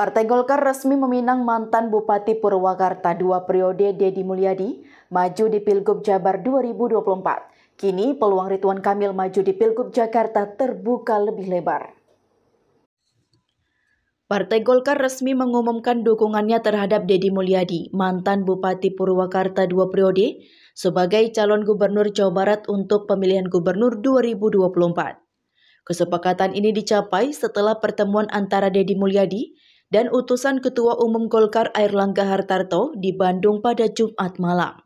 Partai Golkar resmi meminang mantan Bupati Purwakarta dua periode Dedi Mulyadi maju di Pilgub Jabar 2024. Kini peluang Ridwan Kamil maju di Pilgub Jakarta terbuka lebih lebar. Partai Golkar resmi mengumumkan dukungannya terhadap Dedi Mulyadi, mantan Bupati Purwakarta dua periode, sebagai calon gubernur Jawa Barat untuk pemilihan gubernur 2024. Kesepakatan ini dicapai setelah pertemuan antara Dedi Mulyadi dan utusan Ketua Umum Golkar Airlangga Hartarto di Bandung pada Jumat malam.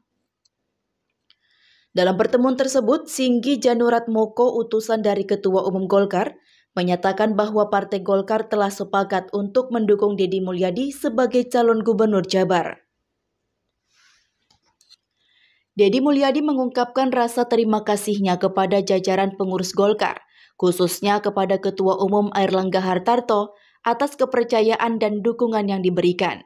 Dalam pertemuan tersebut, Singgi Janurat Moko, utusan dari Ketua Umum Golkar, menyatakan bahwa Partai Golkar telah sepakat untuk mendukung Deddy Mulyadi sebagai calon gubernur Jabar. Deddy Mulyadi mengungkapkan rasa terima kasihnya kepada jajaran pengurus Golkar, khususnya kepada Ketua Umum Airlangga Hartarto, atas kepercayaan dan dukungan yang diberikan.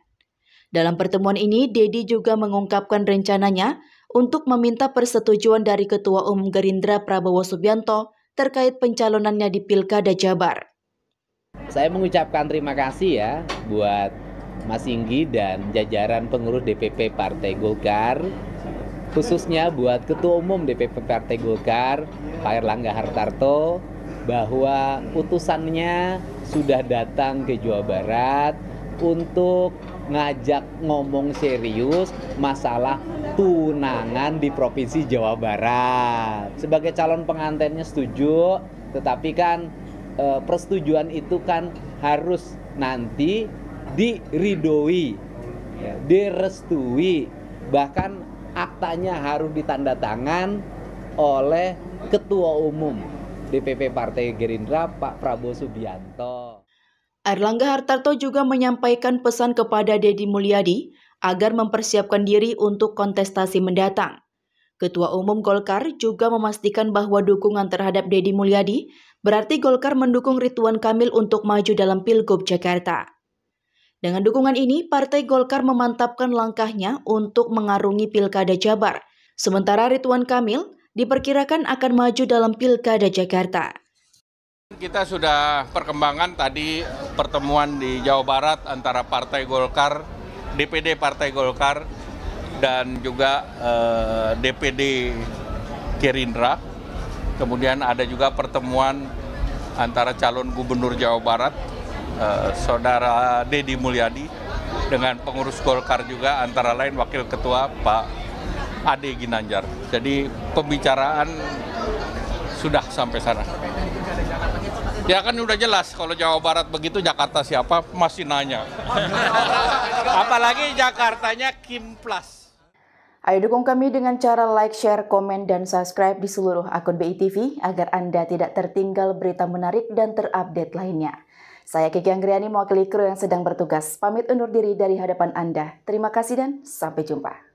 Dalam pertemuan ini, Dedi juga mengungkapkan rencananya untuk meminta persetujuan dari Ketua Umum Gerindra Prabowo Subianto terkait pencalonannya di Pilkada Jabar. Saya mengucapkan terima kasih ya buat Mas Inggi dan jajaran pengurus DPP Partai Golkar khususnya buat Ketua Umum DPP Partai Golkar Pak Erlangga Hartarto bahwa putusannya sudah datang ke Jawa Barat untuk ngajak ngomong serius masalah tunangan di Provinsi Jawa Barat. Sebagai calon pengantinnya setuju, tetapi kan e, persetujuan itu kan harus nanti diridoi, ya, direstui, bahkan aktanya harus ditanda oleh ketua umum DPP Partai Gerindra Pak Prabowo Subianto. Erlangga Hartarto juga menyampaikan pesan kepada Deddy Mulyadi agar mempersiapkan diri untuk kontestasi mendatang. Ketua Umum Golkar juga memastikan bahwa dukungan terhadap Deddy Mulyadi berarti Golkar mendukung Rituan Kamil untuk maju dalam Pilgub Jakarta. Dengan dukungan ini, Partai Golkar memantapkan langkahnya untuk mengarungi Pilkada Jabar. Sementara Rituan Kamil diperkirakan akan maju dalam Pilkada Jakarta. Kita sudah perkembangan tadi pertemuan di Jawa Barat antara Partai Golkar, DPD Partai Golkar, dan juga eh, DPD Gerindra. Kemudian ada juga pertemuan antara calon gubernur Jawa Barat, eh, Saudara Dedi Mulyadi, dengan pengurus Golkar juga antara lain Wakil Ketua Pak AD Ginanjar. Jadi pembicaraan sudah sampai sana. Ya kan udah jelas kalau Jawa Barat begitu Jakarta siapa masih nanya. Apalagi Jakartanya Kim Plus. Ayo dukung kami dengan cara like, share, komen, dan subscribe di seluruh akun BITV agar Anda tidak tertinggal berita menarik dan terupdate lainnya. Saya Kiki Anggriani mewakili kru yang sedang bertugas. Pamit undur diri dari hadapan Anda. Terima kasih dan sampai jumpa.